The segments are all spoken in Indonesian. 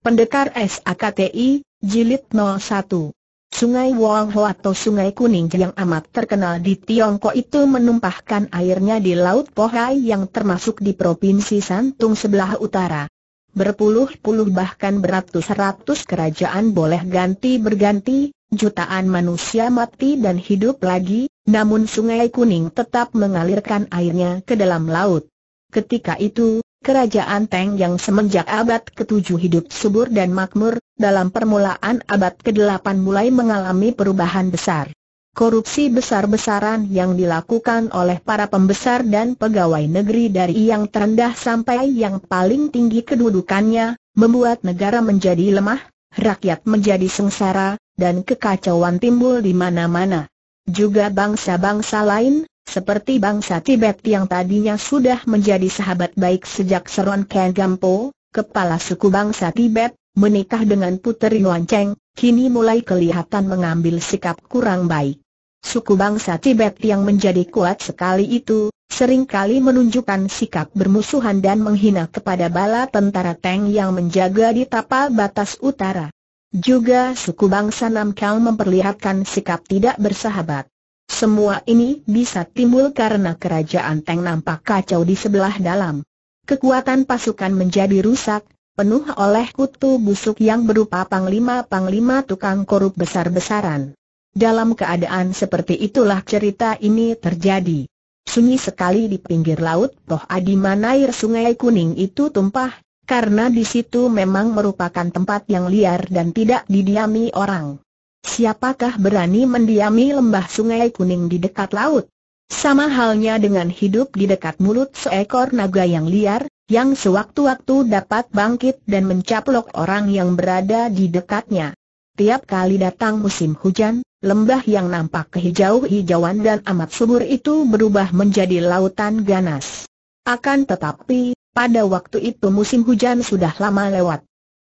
Pendekar SAKTI, Jilid 01 Sungai Wong atau Sungai Kuning yang amat terkenal di Tiongkok itu menumpahkan airnya di Laut Pohai yang termasuk di Provinsi Santung sebelah utara. Berpuluh-puluh bahkan beratus-ratus kerajaan boleh ganti berganti, jutaan manusia mati dan hidup lagi, namun Sungai Kuning tetap mengalirkan airnya ke dalam laut. Ketika itu, Kerajaan Teng yang semenjak abad ke-7 hidup subur dan makmur, dalam permulaan abad ke-8 mulai mengalami perubahan besar. Korupsi besar-besaran yang dilakukan oleh para pembesar dan pegawai negeri dari yang terendah sampai yang paling tinggi kedudukannya, membuat negara menjadi lemah, rakyat menjadi sengsara, dan kekacauan timbul di mana-mana. Juga bangsa-bangsa lain, seperti bangsa Tibet yang tadinya sudah menjadi sahabat baik sejak Seron Ken Gampo, kepala suku bangsa Tibet, menikah dengan puteri Yuan Cheng, kini mulai kelihatan mengambil sikap kurang baik. Suku bangsa Tibet yang menjadi kuat sekali itu, seringkali menunjukkan sikap bermusuhan dan menghina kepada bala tentara Teng yang menjaga di tapal batas utara. Juga suku bangsa Namkal memperlihatkan sikap tidak bersahabat. Semua ini bisa timbul karena kerajaan Teng nampak kacau di sebelah dalam. Kekuatan pasukan menjadi rusak, penuh oleh kutu busuk yang berupa panglima-panglima tukang korup besar-besaran. Dalam keadaan seperti itulah cerita ini terjadi. Sunyi sekali di pinggir laut Toh Adi air Sungai Kuning itu tumpah, karena di situ memang merupakan tempat yang liar dan tidak didiami orang. Siapakah berani mendiami lembah sungai kuning di dekat laut? Sama halnya dengan hidup di dekat mulut seekor naga yang liar, yang sewaktu-waktu dapat bangkit dan mencaplok orang yang berada di dekatnya. Tiap kali datang musim hujan, lembah yang nampak kehijau-hijauan dan amat subur itu berubah menjadi lautan ganas. Akan tetapi, pada waktu itu musim hujan sudah lama lewat.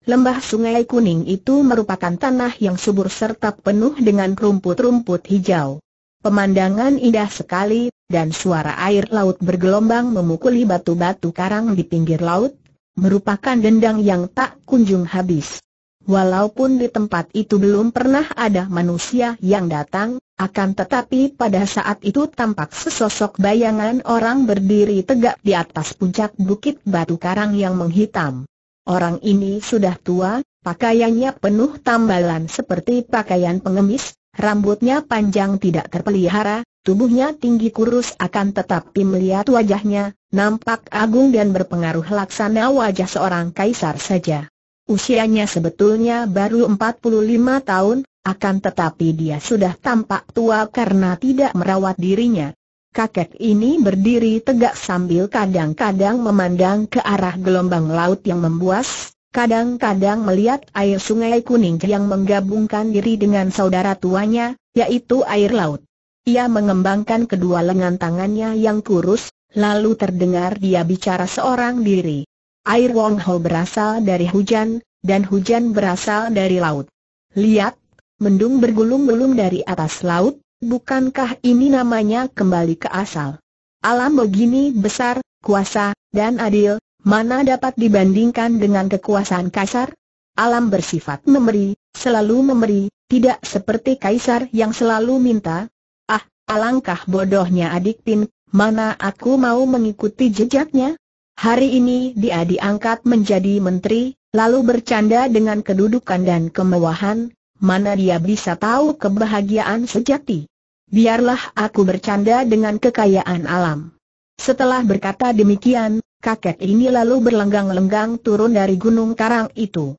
Lembah Sungai Kuning itu merupakan tanah yang subur serta penuh dengan rumput-rumput hijau. Pemandangan indah sekali, dan suara air laut bergelombang memukuli batu-batu karang di pinggir laut, merupakan dendang yang tak kunjung habis. Walaupun di tempat itu belum pernah ada manusia yang datang, akan tetapi pada saat itu tampak sesosok bayangan orang berdiri tegak di atas puncak bukit batu karang yang menghitam. Orang ini sudah tua, pakaiannya penuh tambalan seperti pakaian pengemis, rambutnya panjang tidak terpelihara, tubuhnya tinggi kurus akan tetapi melihat wajahnya, nampak agung dan berpengaruh laksana wajah seorang kaisar saja. Usianya sebetulnya baru 45 tahun, akan tetapi dia sudah tampak tua karena tidak merawat dirinya kakek ini berdiri tegak sambil kadang-kadang memandang ke arah gelombang laut yang membuas, kadang-kadang melihat air sungai kuning yang menggabungkan diri dengan saudara tuanya, yaitu air laut. Ia mengembangkan kedua lengan tangannya yang kurus, lalu terdengar dia bicara seorang diri. Air Wong Ho berasal dari hujan, dan hujan berasal dari laut. Lihat, mendung bergulung-gulung dari atas laut, Bukankah ini namanya kembali ke asal? Alam begini besar, kuasa, dan adil, mana dapat dibandingkan dengan kekuasaan kasar? Alam bersifat memberi, selalu memberi, tidak seperti kaisar yang selalu minta. Ah, alangkah bodohnya adik Tin, mana aku mau mengikuti jejaknya? Hari ini dia diangkat menjadi menteri, lalu bercanda dengan kedudukan dan kemewahan, mana dia bisa tahu kebahagiaan sejati biarlah aku bercanda dengan kekayaan alam. Setelah berkata demikian, kakek ini lalu berlenggang-lenggang turun dari gunung karang itu.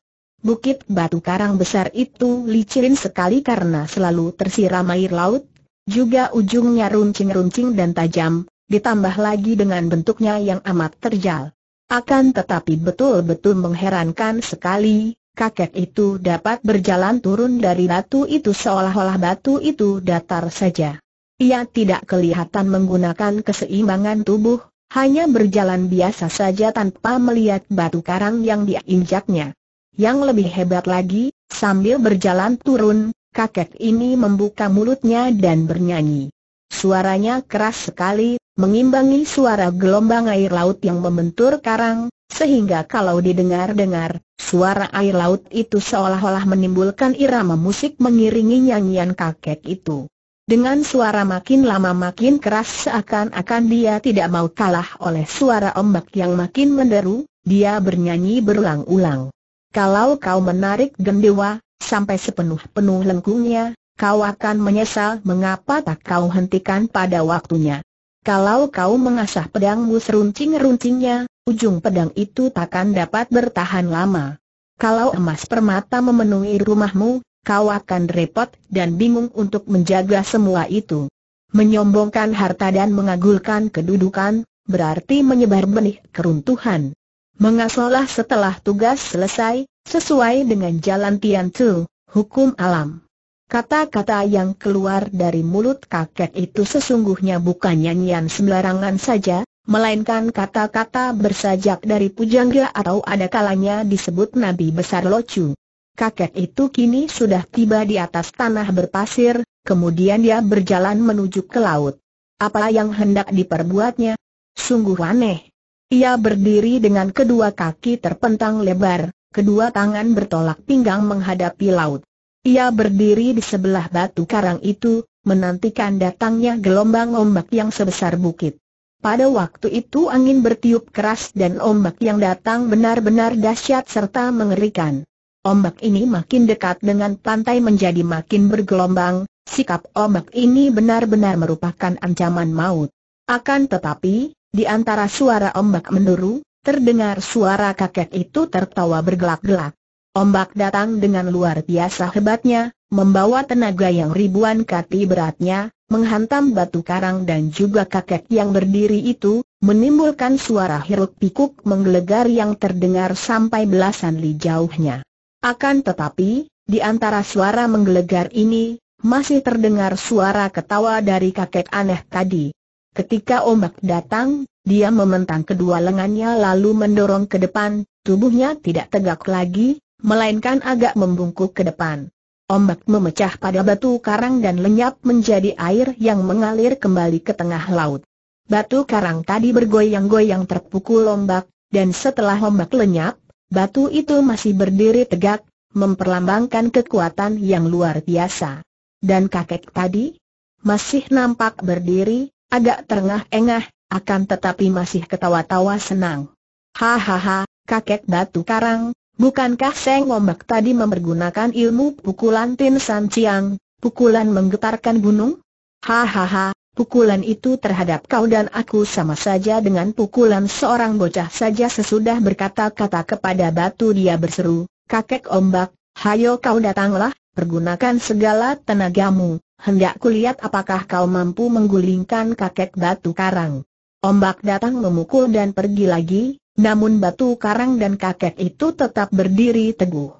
Bukit batu karang besar itu licin sekali karena selalu tersiram air laut, juga ujungnya runcing-runcing dan tajam, ditambah lagi dengan bentuknya yang amat terjal. Akan tetapi betul-betul mengherankan sekali, kakek itu dapat berjalan turun dari batu itu seolah-olah batu itu datar saja. Ia tidak kelihatan menggunakan keseimbangan tubuh, hanya berjalan biasa saja tanpa melihat batu karang yang diinjaknya. Yang lebih hebat lagi, sambil berjalan turun, kakek ini membuka mulutnya dan bernyanyi. Suaranya keras sekali, mengimbangi suara gelombang air laut yang membentur karang, sehingga kalau didengar-dengar, suara air laut itu seolah-olah menimbulkan irama musik mengiringi nyanyian kakek itu. Dengan suara makin lama makin keras seakan-akan dia tidak mau kalah oleh suara ombak yang makin menderu, dia bernyanyi berulang-ulang. Kalau kau menarik gendewa, sampai sepenuh-penuh lengkungnya, kau akan menyesal mengapa tak kau hentikan pada waktunya. Kalau kau mengasah pedangmu seruncing-runcingnya, ujung pedang itu takkan dapat bertahan lama. Kalau emas permata memenuhi rumahmu, kau akan repot dan bingung untuk menjaga semua itu. Menyombongkan harta dan mengagulkan kedudukan, berarti menyebar benih keruntuhan. Mengasolah setelah tugas selesai, sesuai dengan jalan Tzu, hukum alam. Kata-kata yang keluar dari mulut kakek itu sesungguhnya bukan nyanyian sembarangan saja, melainkan kata-kata bersajak dari pujangga atau ada kalanya disebut Nabi Besar Locu. Kakek itu kini sudah tiba di atas tanah berpasir, kemudian dia berjalan menuju ke laut. Apa yang hendak diperbuatnya? Sungguh aneh. Ia berdiri dengan kedua kaki terpentang lebar, kedua tangan bertolak pinggang menghadapi laut. Ia berdiri di sebelah batu karang itu, menantikan datangnya gelombang ombak yang sebesar bukit. Pada waktu itu angin bertiup keras dan ombak yang datang benar-benar dahsyat serta mengerikan. Ombak ini makin dekat dengan pantai menjadi makin bergelombang, sikap ombak ini benar-benar merupakan ancaman maut. Akan tetapi, di antara suara ombak menduru, terdengar suara kakek itu tertawa bergelak-gelak. Ombak datang dengan luar biasa hebatnya, membawa tenaga yang ribuan kati beratnya, menghantam batu karang dan juga kakek yang berdiri itu, menimbulkan suara hiruk pikuk menggelegar yang terdengar sampai belasan li jauhnya. Akan tetapi, di antara suara menggelegar ini, masih terdengar suara ketawa dari kakek aneh tadi. Ketika ombak datang, dia mementang kedua lengannya lalu mendorong ke depan, tubuhnya tidak tegak lagi, melainkan agak membungkuk ke depan. Ombak memecah pada batu karang dan lenyap menjadi air yang mengalir kembali ke tengah laut. Batu karang tadi bergoyang-goyang terpukul ombak, dan setelah ombak lenyap, batu itu masih berdiri tegak, memperlambangkan kekuatan yang luar biasa. Dan kakek tadi masih nampak berdiri, agak terengah-engah, akan tetapi masih ketawa-tawa senang. Hahaha, kakek batu karang, Bukankah Seng Ombak tadi mempergunakan ilmu pukulan Tin San Chiang, pukulan menggetarkan gunung? Hahaha, pukulan itu terhadap kau dan aku sama saja dengan pukulan seorang bocah saja sesudah berkata-kata kepada batu dia berseru, kakek ombak, hayo kau datanglah, pergunakan segala tenagamu, hendak kulihat apakah kau mampu menggulingkan kakek batu karang. Ombak datang memukul dan pergi lagi, namun batu karang dan kakek itu tetap berdiri teguh.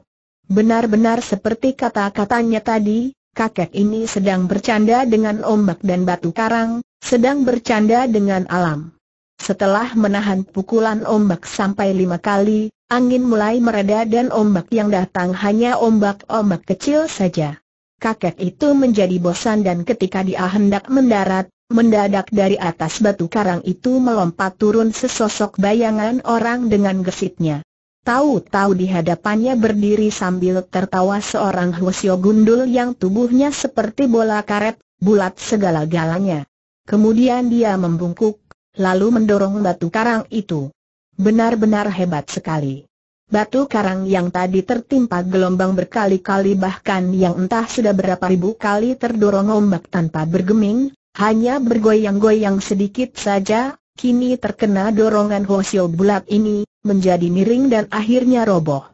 Benar-benar seperti kata-katanya tadi, kakek ini sedang bercanda dengan ombak dan batu karang, sedang bercanda dengan alam. Setelah menahan pukulan ombak sampai lima kali, angin mulai mereda dan ombak yang datang hanya ombak-ombak kecil saja. Kakek itu menjadi bosan dan ketika dia hendak mendarat, Mendadak dari atas batu karang itu melompat turun sesosok bayangan orang dengan gesitnya. Tahu-tahu di hadapannya berdiri sambil tertawa seorang Hwasyo gundul yang tubuhnya seperti bola karet, bulat segala-galanya. Kemudian dia membungkuk, lalu mendorong batu karang itu. Benar-benar hebat sekali. Batu karang yang tadi tertimpa gelombang berkali-kali bahkan yang entah sudah berapa ribu kali terdorong ombak tanpa bergeming, hanya bergoyang-goyang sedikit saja, kini terkena dorongan hoesio bulat ini, menjadi miring dan akhirnya roboh.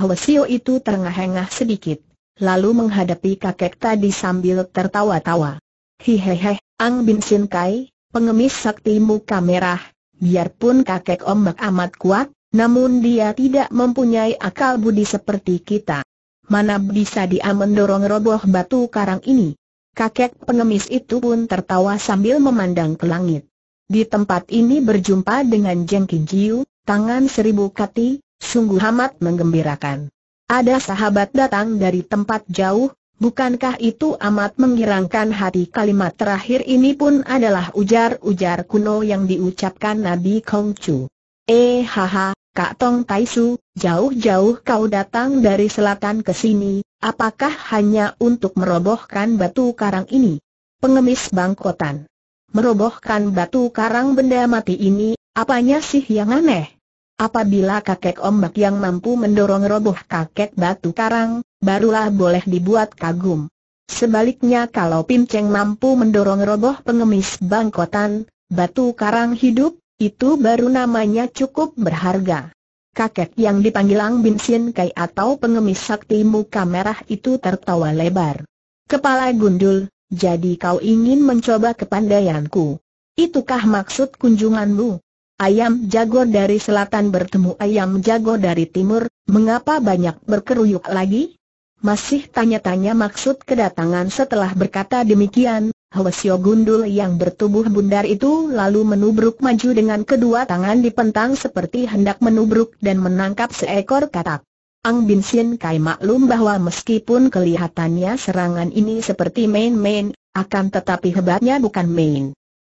Hoesio itu terengah-engah sedikit, lalu menghadapi kakek tadi sambil tertawa-tawa. Hehehe, Ang Bin Sin Kai, pengemis sakti muka merah, biarpun kakek ombak amat kuat, namun dia tidak mempunyai akal budi seperti kita. Mana bisa dia mendorong roboh batu karang ini? Kakek pengemis itu pun tertawa sambil memandang ke langit. Di tempat ini berjumpa dengan Jeng Jiu, tangan seribu kati, sungguh amat menggembirakan. Ada sahabat datang dari tempat jauh, bukankah itu amat menggirangkan hati kalimat terakhir ini pun adalah ujar-ujar kuno yang diucapkan Nabi Kongcu. Eh haha, Kak Tong Taisu, jauh-jauh kau datang dari selatan ke sini, Apakah hanya untuk merobohkan batu karang ini? Pengemis bangkotan. Merobohkan batu karang benda mati ini, apanya sih yang aneh? Apabila kakek ombak yang mampu mendorong roboh kakek batu karang, barulah boleh dibuat kagum. Sebaliknya kalau Pinceng mampu mendorong roboh pengemis bangkotan, batu karang hidup, itu baru namanya cukup berharga. Kakek yang dipanggil Lang Bin Sien Kai atau pengemis sakti muka merah itu tertawa lebar. Kepala gundul, jadi kau ingin mencoba kepandaianku. Itukah maksud kunjunganmu? Ayam jago dari selatan bertemu ayam jago dari timur, mengapa banyak berkeruyuk lagi? Masih tanya-tanya maksud kedatangan setelah berkata demikian, Helesio gundul yang bertubuh bundar itu lalu menubruk maju dengan kedua tangan dipentang seperti hendak menubruk dan menangkap seekor katak. Ang Bin Sien Kai maklum bahwa meskipun kelihatannya serangan ini seperti main-main, akan tetapi hebatnya bukan main.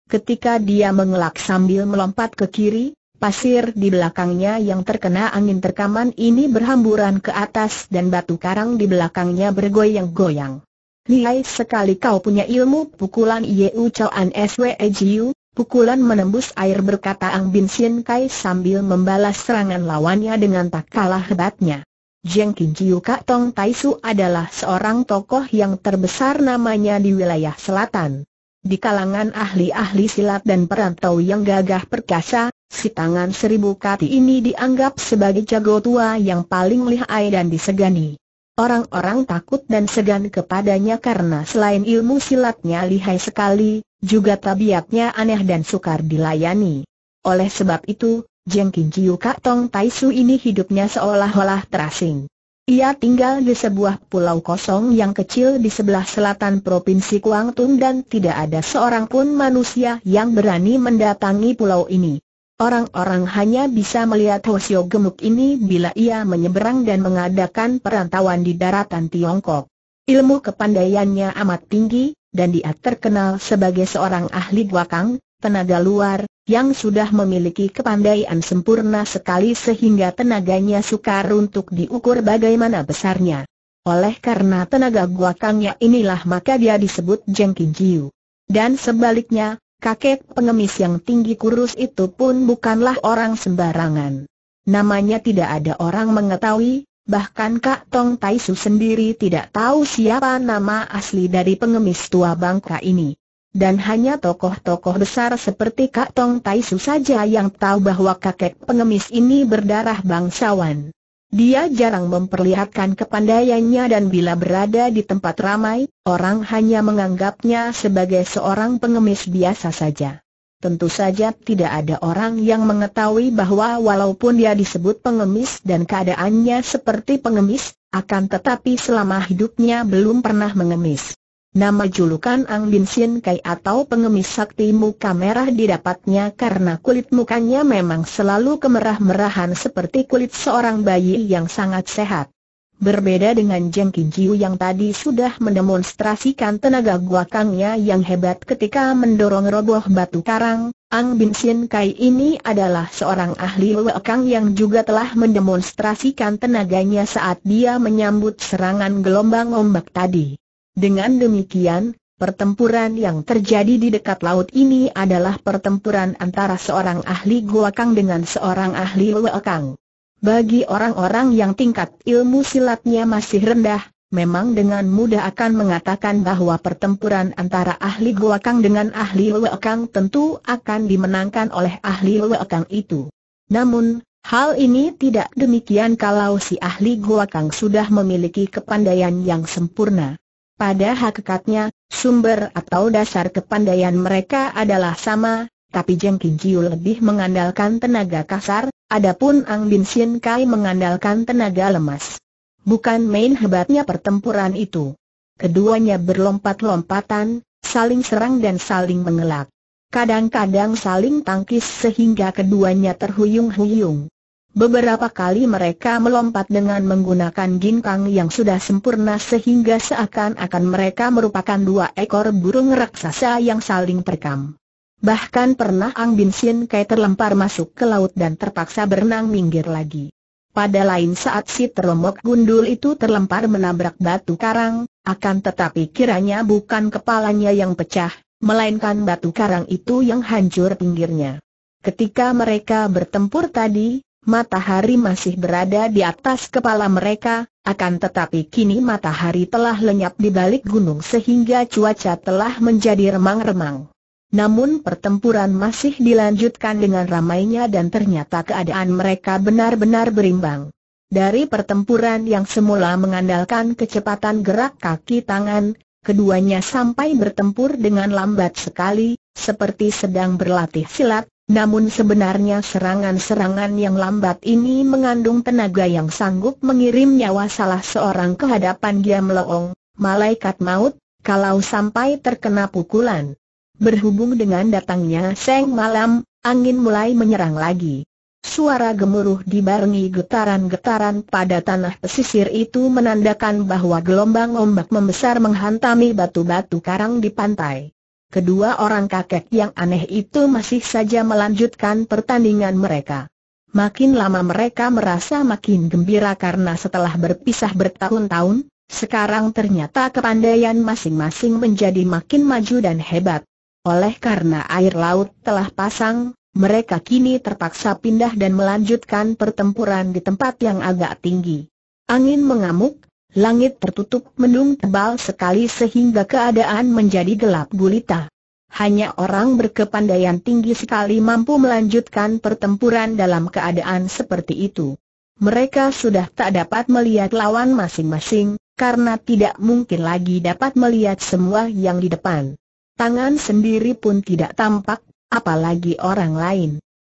Ketika dia mengelak sambil melompat ke kiri, pasir di belakangnya yang terkena angin terkaman ini berhamburan ke atas dan batu karang di belakangnya bergoyang-goyang. Lihai sekali kau punya ilmu pukulan Yeu Chuan Swe Jiu, pukulan menembus air berkata Ang Bin Sien Kai sambil membalas serangan lawannya dengan tak kalah hebatnya. Jeng Kin Jiu Kak Tong Tai Su adalah seorang tokoh yang terbesar namanya di wilayah selatan. Di kalangan ahli-ahli silat dan perantau yang gagah perkasa, si tangan seribu kati ini dianggap sebagai jago tua yang paling lihai dan disegani. Orang-orang takut dan segan kepadanya karena selain ilmu silatnya lihai sekali, juga tabiatnya aneh dan sukar dilayani. Oleh sebab itu, Jeng King Kak Tong Tai Su ini hidupnya seolah-olah terasing. Ia tinggal di sebuah pulau kosong yang kecil di sebelah selatan Provinsi Kuangtung dan tidak ada seorang pun manusia yang berani mendatangi pulau ini. Orang-orang hanya bisa melihat Hosio gemuk ini bila ia menyeberang dan mengadakan perantauan di daratan Tiongkok. Ilmu kepandaiannya amat tinggi, dan dia terkenal sebagai seorang ahli guakang, tenaga luar, yang sudah memiliki kepandaian sempurna sekali sehingga tenaganya sukar untuk diukur bagaimana besarnya. Oleh karena tenaga guakangnya inilah maka dia disebut Jengki Jiu. Dan sebaliknya, kakek pengemis yang tinggi kurus itu pun bukanlah orang sembarangan. Namanya tidak ada orang mengetahui, bahkan Kak Tong Tai sendiri tidak tahu siapa nama asli dari pengemis tua bangka ini. Dan hanya tokoh-tokoh besar seperti Kak Tong Tai saja yang tahu bahwa kakek pengemis ini berdarah bangsawan. Dia jarang memperlihatkan kepandaiannya dan bila berada di tempat ramai, orang hanya menganggapnya sebagai seorang pengemis biasa saja. Tentu saja tidak ada orang yang mengetahui bahwa walaupun dia disebut pengemis dan keadaannya seperti pengemis, akan tetapi selama hidupnya belum pernah mengemis. Nama julukan Ang Bin Sin Kai atau pengemis sakti muka merah didapatnya karena kulit mukanya memang selalu kemerah-merahan seperti kulit seorang bayi yang sangat sehat. Berbeda dengan Jeng Jiu yang tadi sudah mendemonstrasikan tenaga guakangnya yang hebat ketika mendorong roboh batu karang, Ang Bin Sin Kai ini adalah seorang ahli wakang yang juga telah mendemonstrasikan tenaganya saat dia menyambut serangan gelombang ombak tadi. Dengan demikian, Pertempuran yang terjadi di dekat laut ini adalah pertempuran antara seorang ahli Guakang dengan seorang ahli Luakang. Bagi orang-orang yang tingkat ilmu silatnya masih rendah, memang dengan mudah akan mengatakan bahwa pertempuran antara ahli Guakang dengan ahli Luakang tentu akan dimenangkan oleh ahli Luakang itu. Namun, hal ini tidak demikian kalau si ahli Guakang sudah memiliki kepandaian yang sempurna. Pada hakikatnya, sumber atau dasar kepandaian mereka adalah sama, tapi Jeng Kijiu lebih mengandalkan tenaga kasar, adapun Ang Bin Sien Kai mengandalkan tenaga lemas. Bukan main hebatnya pertempuran itu. Keduanya berlompat-lompatan, saling serang dan saling mengelak. Kadang-kadang saling tangkis sehingga keduanya terhuyung-huyung. Beberapa kali mereka melompat dengan menggunakan ginkang yang sudah sempurna sehingga seakan-akan mereka merupakan dua ekor burung raksasa yang saling perkam. Bahkan pernah Ang Bin Sin Kai terlempar masuk ke laut dan terpaksa berenang minggir lagi. Pada lain saat si terlembok gundul itu terlempar menabrak batu karang, akan tetapi kiranya bukan kepalanya yang pecah, melainkan batu karang itu yang hancur pinggirnya. Ketika mereka bertempur tadi, matahari masih berada di atas kepala mereka, akan tetapi kini matahari telah lenyap di balik gunung sehingga cuaca telah menjadi remang-remang. Namun pertempuran masih dilanjutkan dengan ramainya dan ternyata keadaan mereka benar-benar berimbang. Dari pertempuran yang semula mengandalkan kecepatan gerak kaki tangan, keduanya sampai bertempur dengan lambat sekali, seperti sedang berlatih silat, namun sebenarnya serangan-serangan yang lambat ini mengandung tenaga yang sanggup mengirim nyawa salah seorang ke hadapan dia melolong, malaikat maut, kalau sampai terkena pukulan. Berhubung dengan datangnya seng malam, angin mulai menyerang lagi. Suara gemuruh dibarengi getaran-getaran pada tanah pesisir itu menandakan bahwa gelombang ombak membesar menghantami batu-batu karang di pantai. Kedua orang kakek yang aneh itu masih saja melanjutkan pertandingan mereka. Makin lama mereka merasa makin gembira karena setelah berpisah bertahun-tahun, sekarang ternyata kepandaian masing-masing menjadi makin maju dan hebat. Oleh karena air laut telah pasang, mereka kini terpaksa pindah dan melanjutkan pertempuran di tempat yang agak tinggi. Angin mengamuk, Langit tertutup mendung tebal sekali sehingga keadaan menjadi gelap gulita. Hanya orang berkepandaian tinggi sekali mampu melanjutkan pertempuran dalam keadaan seperti itu. Mereka sudah tak dapat melihat lawan masing-masing, karena tidak mungkin lagi dapat melihat semua yang di depan. Tangan sendiri pun tidak tampak, apalagi orang lain.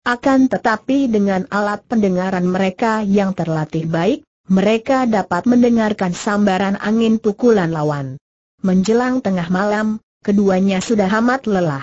Akan tetapi dengan alat pendengaran mereka yang terlatih baik, mereka dapat mendengarkan sambaran angin pukulan lawan. Menjelang tengah malam, keduanya sudah amat lelah.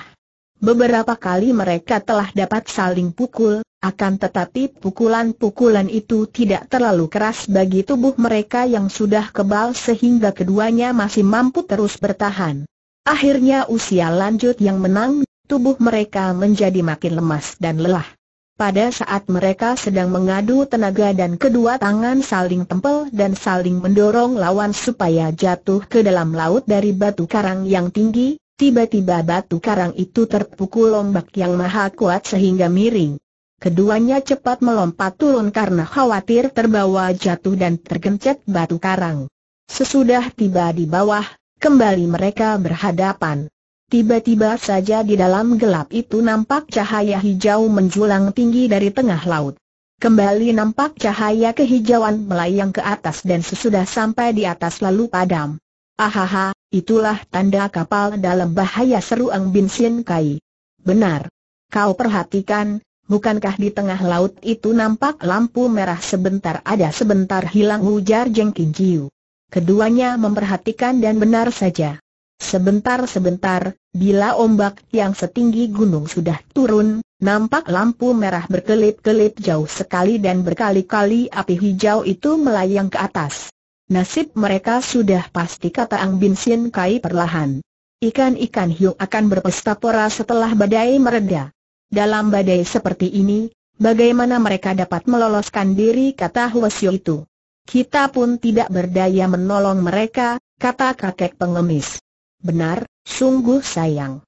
Beberapa kali mereka telah dapat saling pukul, akan tetapi pukulan-pukulan itu tidak terlalu keras bagi tubuh mereka yang sudah kebal sehingga keduanya masih mampu terus bertahan. Akhirnya usia lanjut yang menang, tubuh mereka menjadi makin lemas dan lelah. Pada saat mereka sedang mengadu tenaga dan kedua tangan saling tempel dan saling mendorong lawan supaya jatuh ke dalam laut dari batu karang yang tinggi, tiba-tiba batu karang itu terpukul ombak yang maha kuat sehingga miring. Keduanya cepat melompat turun karena khawatir terbawa jatuh dan tergencet batu karang. Sesudah tiba di bawah, kembali mereka berhadapan. Tiba-tiba saja di dalam gelap itu nampak cahaya hijau menjulang tinggi dari tengah laut. Kembali nampak cahaya kehijauan melayang ke atas dan sesudah sampai di atas lalu padam. Ahaha, itulah tanda kapal dalam bahaya seru Ang Bin Sin Kai. Benar. Kau perhatikan, bukankah di tengah laut itu nampak lampu merah sebentar ada sebentar hilang ujar Jeng Jiu. Keduanya memperhatikan dan benar saja. Sebentar-sebentar, bila ombak yang setinggi gunung sudah turun, nampak lampu merah berkelip-kelip jauh sekali dan berkali-kali api hijau itu melayang ke atas. Nasib mereka sudah pasti kata Ang Bin Sin Kai perlahan. Ikan-ikan hiu akan berpesta pora setelah badai mereda. Dalam badai seperti ini, bagaimana mereka dapat meloloskan diri kata Huasyo itu. Kita pun tidak berdaya menolong mereka, kata kakek pengemis. Benar, sungguh sayang.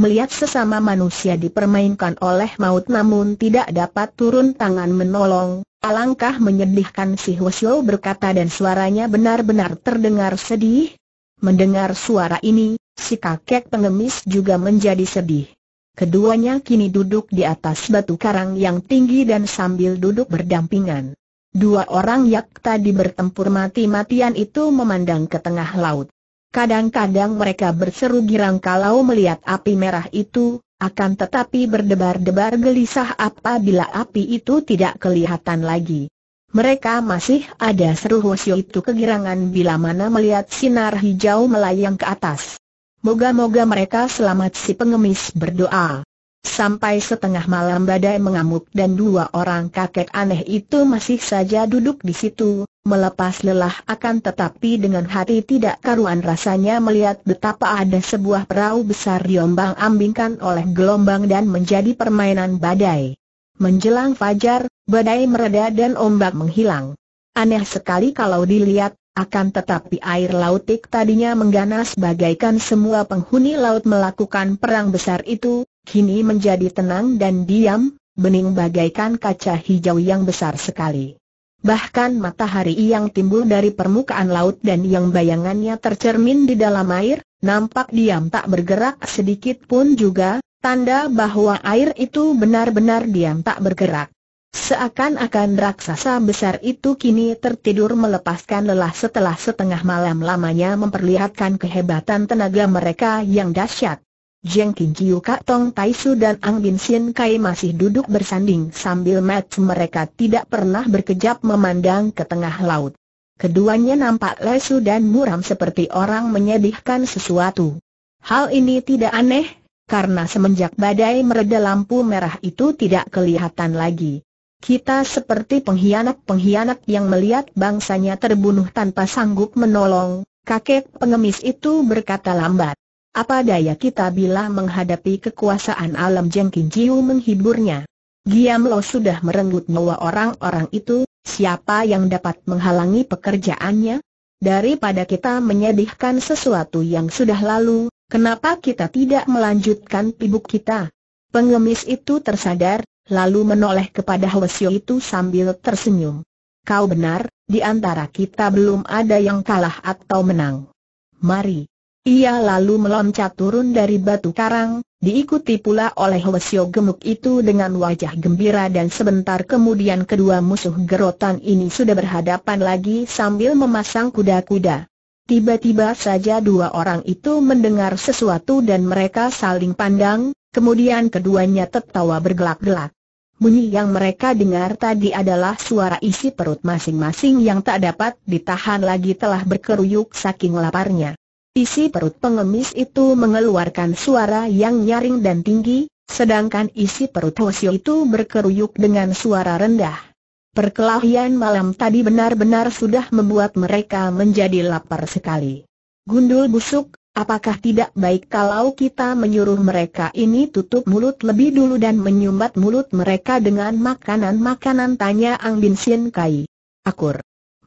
Melihat sesama manusia dipermainkan oleh maut namun tidak dapat turun tangan menolong, alangkah menyedihkan si Hwasyo berkata dan suaranya benar-benar terdengar sedih. Mendengar suara ini, si kakek pengemis juga menjadi sedih. Keduanya kini duduk di atas batu karang yang tinggi dan sambil duduk berdampingan. Dua orang yak tadi bertempur mati-matian itu memandang ke tengah laut. Kadang-kadang mereka berseru girang kalau melihat api merah itu, akan tetapi berdebar-debar gelisah apabila api itu tidak kelihatan lagi. Mereka masih ada seru Hosio itu kegirangan bila mana melihat sinar hijau melayang ke atas. Moga-moga mereka selamat si pengemis berdoa. Sampai setengah malam badai mengamuk dan dua orang kakek aneh itu masih saja duduk di situ, melepas lelah akan tetapi dengan hati tidak karuan rasanya melihat betapa ada sebuah perahu besar diombang-ambingkan oleh gelombang dan menjadi permainan badai. Menjelang fajar, badai mereda dan ombak menghilang. Aneh sekali kalau dilihat, akan tetapi air lautik tadinya mengganas bagaikan semua penghuni laut melakukan perang besar itu, kini menjadi tenang dan diam, bening bagaikan kaca hijau yang besar sekali. Bahkan matahari yang timbul dari permukaan laut dan yang bayangannya tercermin di dalam air, nampak diam tak bergerak sedikit pun juga, tanda bahwa air itu benar-benar diam tak bergerak. Seakan-akan raksasa besar itu kini tertidur melepaskan lelah setelah setengah malam lamanya memperlihatkan kehebatan tenaga mereka yang dahsyat. Jeng Kikyu Kak Tong Tai Su dan Ang Bin Sien Kai masih duduk bersanding sambil match mereka tidak pernah berkejap memandang ke tengah laut. Keduanya nampak lesu dan muram seperti orang menyedihkan sesuatu. Hal ini tidak aneh, karena semenjak badai mereda lampu merah itu tidak kelihatan lagi. Kita seperti pengkhianat-pengkhianat yang melihat bangsanya terbunuh tanpa sanggup menolong, kakek pengemis itu berkata lambat. Apa daya kita bila menghadapi kekuasaan alam Jengkin Jiu menghiburnya. Giam Lo sudah merenggut nyawa orang-orang itu, siapa yang dapat menghalangi pekerjaannya? Daripada kita menyedihkan sesuatu yang sudah lalu, kenapa kita tidak melanjutkan pibuk kita? Pengemis itu tersadar, lalu menoleh kepada Hwasyo itu sambil tersenyum. Kau benar, di antara kita belum ada yang kalah atau menang. Mari, ia lalu meloncat turun dari batu karang, diikuti pula oleh Wesio gemuk itu dengan wajah gembira dan sebentar kemudian kedua musuh gerotan ini sudah berhadapan lagi sambil memasang kuda-kuda. Tiba-tiba saja dua orang itu mendengar sesuatu dan mereka saling pandang, kemudian keduanya tertawa bergelak-gelak. Bunyi yang mereka dengar tadi adalah suara isi perut masing-masing yang tak dapat ditahan lagi telah berkeruyuk saking laparnya. Isi perut pengemis itu mengeluarkan suara yang nyaring dan tinggi, sedangkan isi perut Hosio itu berkeruyuk dengan suara rendah. Perkelahian malam tadi benar-benar sudah membuat mereka menjadi lapar sekali. Gundul busuk, Apakah tidak baik kalau kita menyuruh mereka ini tutup mulut lebih dulu dan menyumbat mulut mereka dengan makanan-makanan tanya Ang Bin Sien Kai. Akur.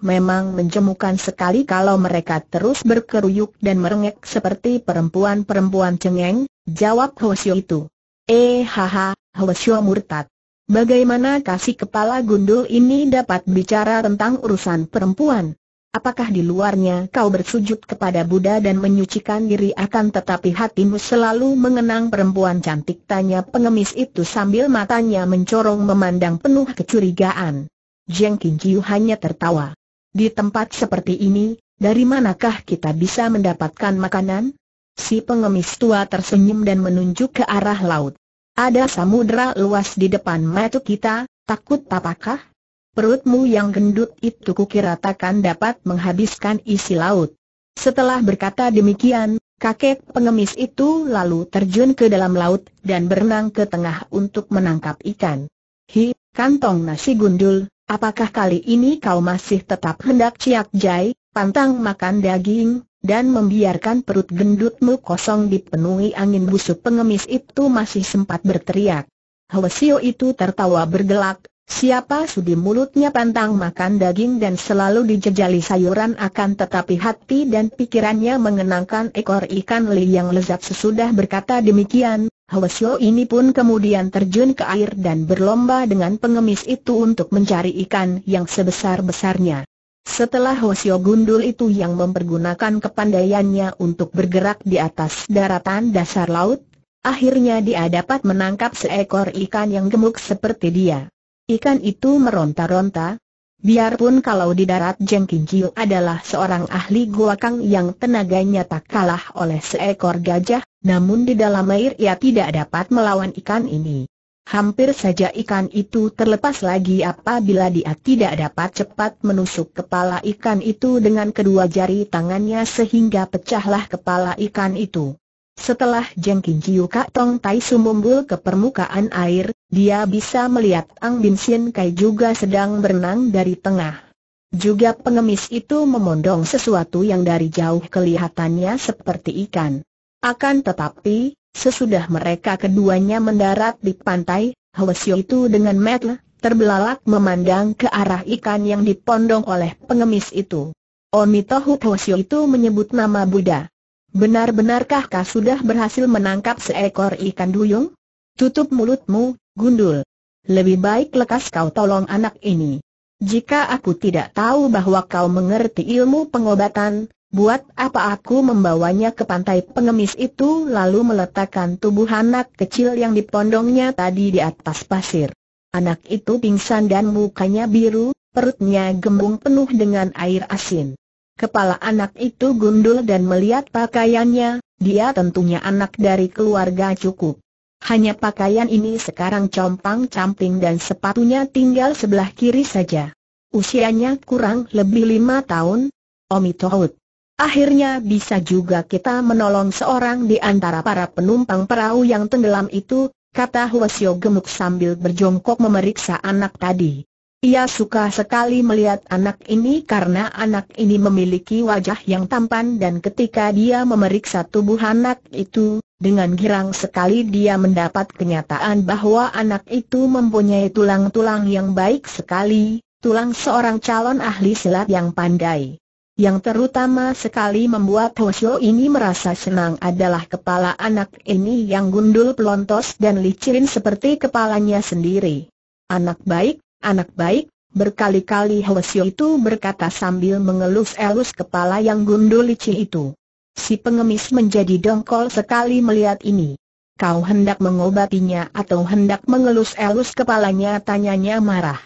Memang mencemukan sekali kalau mereka terus berkeruyuk dan merengek seperti perempuan-perempuan cengeng, jawab Hwasyo itu. Eh haha, Hwasyo murtad. Bagaimana kasih kepala gundul ini dapat bicara tentang urusan perempuan? Apakah di luarnya kau bersujud kepada Buddha dan menyucikan diri akan tetapi hatimu selalu mengenang perempuan cantik? Tanya pengemis itu sambil matanya mencorong memandang penuh kecurigaan. Jeng Qingqiu hanya tertawa. Di tempat seperti ini, dari manakah kita bisa mendapatkan makanan? Si pengemis tua tersenyum dan menunjuk ke arah laut. Ada samudera luas di depan mata kita, takut apakah? Perutmu yang gendut itu kukira takkan dapat menghabiskan isi laut. Setelah berkata demikian, Kakek pengemis itu lalu terjun ke dalam laut dan berenang ke tengah untuk menangkap ikan. Hi, kantong nasi gundul, Apakah kali ini kau masih tetap hendak ciak jai, pantang makan daging, dan membiarkan perut gendutmu kosong dipenuhi angin busuk pengemis itu masih sempat berteriak. Hwasio itu tertawa bergelak, siapa sudi mulutnya pantang makan daging dan selalu dijejali sayuran akan tetapi hati dan pikirannya mengenangkan ekor ikan li yang lezat sesudah berkata demikian, Helesio ini pun kemudian terjun ke air dan berlomba dengan pengemis itu untuk mencari ikan yang sebesar-besarnya. Setelah Hosio Gundul itu yang mempergunakan kepandaiannya untuk bergerak di atas daratan dasar laut, akhirnya dia dapat menangkap seekor ikan yang gemuk seperti dia. Ikan itu meronta-ronta, Biarpun kalau di darat Jeng Kijio adalah seorang ahli gua kang yang tenaganya tak kalah oleh seekor gajah, namun di dalam air ia tidak dapat melawan ikan ini. Hampir saja ikan itu terlepas lagi apabila dia tidak dapat cepat menusuk kepala ikan itu dengan kedua jari tangannya sehingga pecahlah kepala ikan itu. Setelah Jengki Jiu Kak Tong Tai Su mumbul ke permukaan air, dia bisa melihat Ang Bin Sien Kai juga sedang berenang dari tengah. Juga pengemis itu memondong sesuatu yang dari jauh kelihatannya seperti ikan. Akan tetapi, sesudah mereka keduanya mendarat di pantai, Hwasyo itu dengan metel, terbelalak memandang ke arah ikan yang dipondong oleh pengemis itu. Onitohu Hwasyo itu menyebut nama Buddha. Benar-benarkah kau sudah berhasil menangkap seekor ikan duyung? Tutup mulutmu, gundul. Lebih baik lekas kau tolong anak ini. Jika aku tidak tahu bahwa kau mengerti ilmu pengobatan, buat apa aku membawanya ke pantai pengemis itu lalu meletakkan tubuh anak kecil yang dipondongnya tadi di atas pasir. Anak itu pingsan dan mukanya biru, perutnya gembung penuh dengan air asin. Kepala anak itu gundul dan melihat pakaiannya, dia tentunya anak dari keluarga cukup. Hanya pakaian ini sekarang compang-camping dan sepatunya tinggal sebelah kiri saja. Usianya kurang lebih lima tahun, Omi Tohut. Akhirnya bisa juga kita menolong seorang di antara para penumpang perahu yang tenggelam itu, kata Huasyo gemuk sambil berjongkok memeriksa anak tadi. Ia suka sekali melihat anak ini karena anak ini memiliki wajah yang tampan dan ketika dia memeriksa tubuh anak itu, dengan girang sekali dia mendapat kenyataan bahwa anak itu mempunyai tulang-tulang yang baik sekali, tulang seorang calon ahli silat yang pandai. Yang terutama sekali membuat Hoshio ini merasa senang adalah kepala anak ini yang gundul pelontos dan licin seperti kepalanya sendiri. Anak baik, Anak baik, berkali-kali Hwasyo itu berkata sambil mengelus-elus kepala yang gundul licin itu. Si pengemis menjadi dongkol sekali melihat ini. Kau hendak mengobatinya atau hendak mengelus-elus kepalanya tanyanya marah.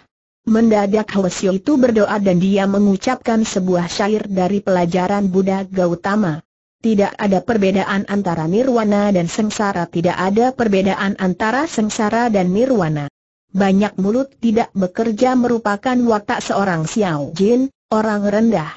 Mendadak Hwasyo itu berdoa dan dia mengucapkan sebuah syair dari pelajaran Buddha Gautama. Tidak ada perbedaan antara nirwana dan sengsara, tidak ada perbedaan antara sengsara dan nirwana banyak mulut tidak bekerja merupakan watak seorang Xiao Jin, orang rendah.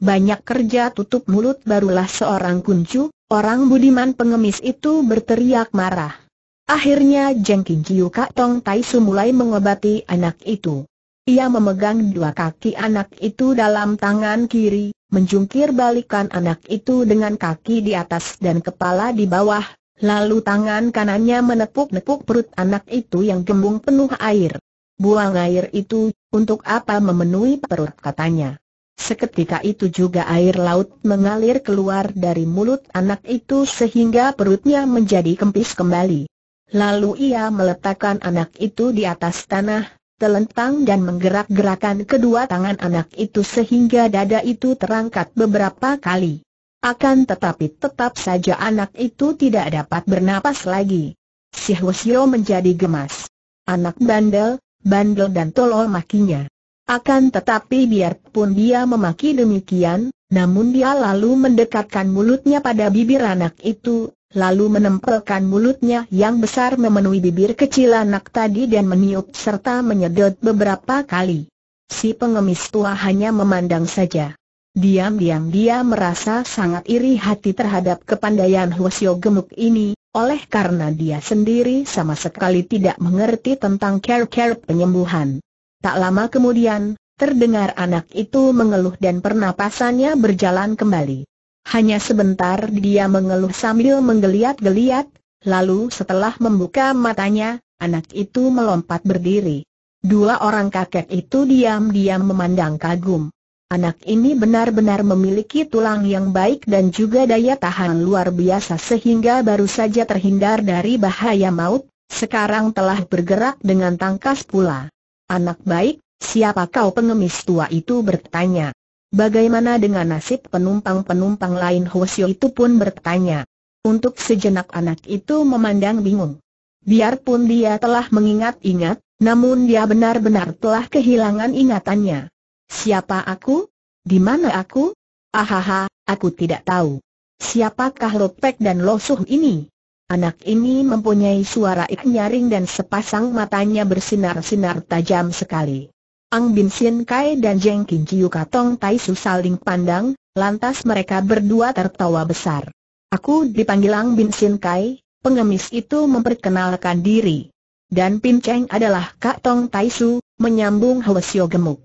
Banyak kerja tutup mulut barulah seorang kuncu, orang budiman pengemis itu berteriak marah. Akhirnya Jeng King Kiu Kak Tong Tai Su mulai mengobati anak itu. Ia memegang dua kaki anak itu dalam tangan kiri, menjungkir balikan anak itu dengan kaki di atas dan kepala di bawah, Lalu tangan kanannya menepuk-nepuk perut anak itu yang gembung penuh air. Buang air itu, untuk apa memenuhi perut katanya. Seketika itu juga air laut mengalir keluar dari mulut anak itu sehingga perutnya menjadi kempis kembali. Lalu ia meletakkan anak itu di atas tanah, telentang dan menggerak-gerakan kedua tangan anak itu sehingga dada itu terangkat beberapa kali. Akan tetapi tetap saja anak itu tidak dapat bernapas lagi. Si Hwasyo menjadi gemas. Anak bandel, bandel dan tolol makinya. Akan tetapi biarpun dia memaki demikian, namun dia lalu mendekatkan mulutnya pada bibir anak itu, lalu menempelkan mulutnya yang besar memenuhi bibir kecil anak tadi dan meniup serta menyedot beberapa kali. Si pengemis tua hanya memandang saja. Diam-diam dia merasa sangat iri hati terhadap kepandaian Huasio gemuk ini, oleh karena dia sendiri sama sekali tidak mengerti tentang care-care penyembuhan. Tak lama kemudian, terdengar anak itu mengeluh dan pernapasannya berjalan kembali. Hanya sebentar dia mengeluh sambil menggeliat-geliat, lalu setelah membuka matanya, anak itu melompat berdiri. Dua orang kakek itu diam-diam memandang kagum. Anak ini benar-benar memiliki tulang yang baik dan juga daya tahan luar biasa sehingga baru saja terhindar dari bahaya maut, sekarang telah bergerak dengan tangkas pula. Anak baik, siapa kau pengemis tua itu bertanya. Bagaimana dengan nasib penumpang-penumpang lain Hwasyo itu pun bertanya. Untuk sejenak anak itu memandang bingung. Biarpun dia telah mengingat-ingat, namun dia benar-benar telah kehilangan ingatannya. Siapa aku? Di mana aku? Ahaha, aku tidak tahu. Siapakah Lopek dan Losuh ini? Anak ini mempunyai suara ik nyaring dan sepasang matanya bersinar-sinar tajam sekali. Ang Bin Sin Kai dan Jeng Kin Chiu Katong Tai Su saling pandang, lantas mereka berdua tertawa besar. Aku dipanggil Ang Bin Sin Kai, pengemis itu memperkenalkan diri. Dan Pin Cheng adalah Katong Tong Tai Su, menyambung Hwasyo Gemuk.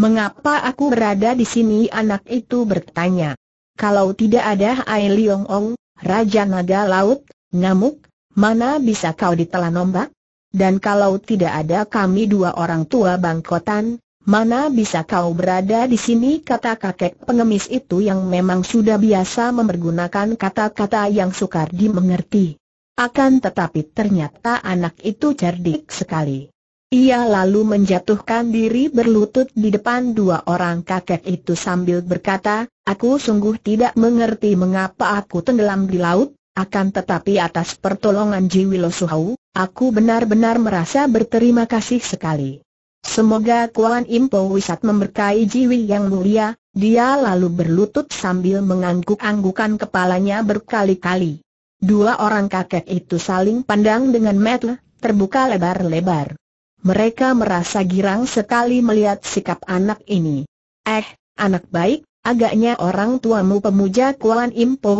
Mengapa aku berada di sini anak itu bertanya. Kalau tidak ada Ai Liong Ong, Raja Naga Laut, ngamuk, mana bisa kau ditelan ombak? Dan kalau tidak ada kami dua orang tua bangkotan, Mana bisa kau berada di sini kata kakek pengemis itu yang memang sudah biasa mempergunakan kata-kata yang sukar dimengerti. Akan tetapi ternyata anak itu cerdik sekali. Ia lalu menjatuhkan diri berlutut di depan dua orang kakek itu sambil berkata, Aku sungguh tidak mengerti mengapa aku tenggelam di laut, akan tetapi atas pertolongan Jiwilo Suhau, aku benar-benar merasa berterima kasih sekali. Semoga Kuan Impo Wisat memberkai Jiwi yang mulia, dia lalu berlutut sambil mengangguk-anggukan kepalanya berkali-kali. Dua orang kakek itu saling pandang dengan mata terbuka lebar-lebar. Mereka merasa girang sekali melihat sikap anak ini. Eh, anak baik, agaknya orang tuamu pemuja Kuan Im Po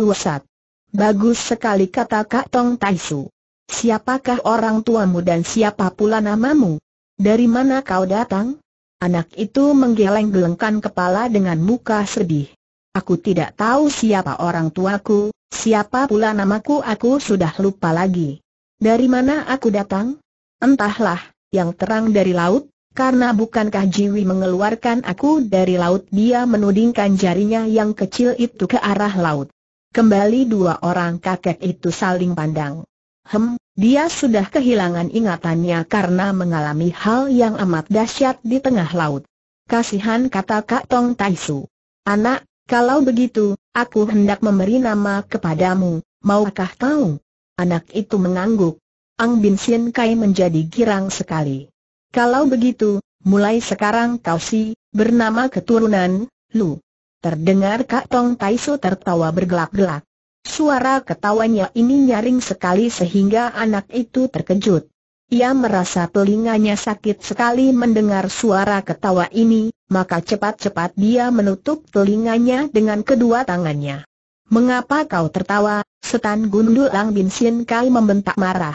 Bagus sekali kata Kak Tong Taisu. Siapakah orang tuamu dan siapa pula namamu? Dari mana kau datang? Anak itu menggeleng-gelengkan kepala dengan muka sedih. Aku tidak tahu siapa orang tuaku, siapa pula namaku aku sudah lupa lagi. Dari mana aku datang? Entahlah, yang terang dari laut, karena bukankah Jiwi mengeluarkan aku dari laut dia menudingkan jarinya yang kecil itu ke arah laut. Kembali dua orang kakek itu saling pandang. Hem, dia sudah kehilangan ingatannya karena mengalami hal yang amat dahsyat di tengah laut. Kasihan kata Kak Tong Taisu. Anak, kalau begitu, aku hendak memberi nama kepadamu, maukah tahu? Anak itu mengangguk, Ang Bin Sien Kai menjadi girang sekali. Kalau begitu, mulai sekarang kau si, bernama keturunan, Lu. Terdengar Kak Tong Taiso tertawa bergelak-gelak. Suara ketawanya ini nyaring sekali sehingga anak itu terkejut. Ia merasa telinganya sakit sekali mendengar suara ketawa ini, maka cepat-cepat dia menutup telinganya dengan kedua tangannya. Mengapa kau tertawa, setan gundul Ang Bin Sien Kai membentak marah.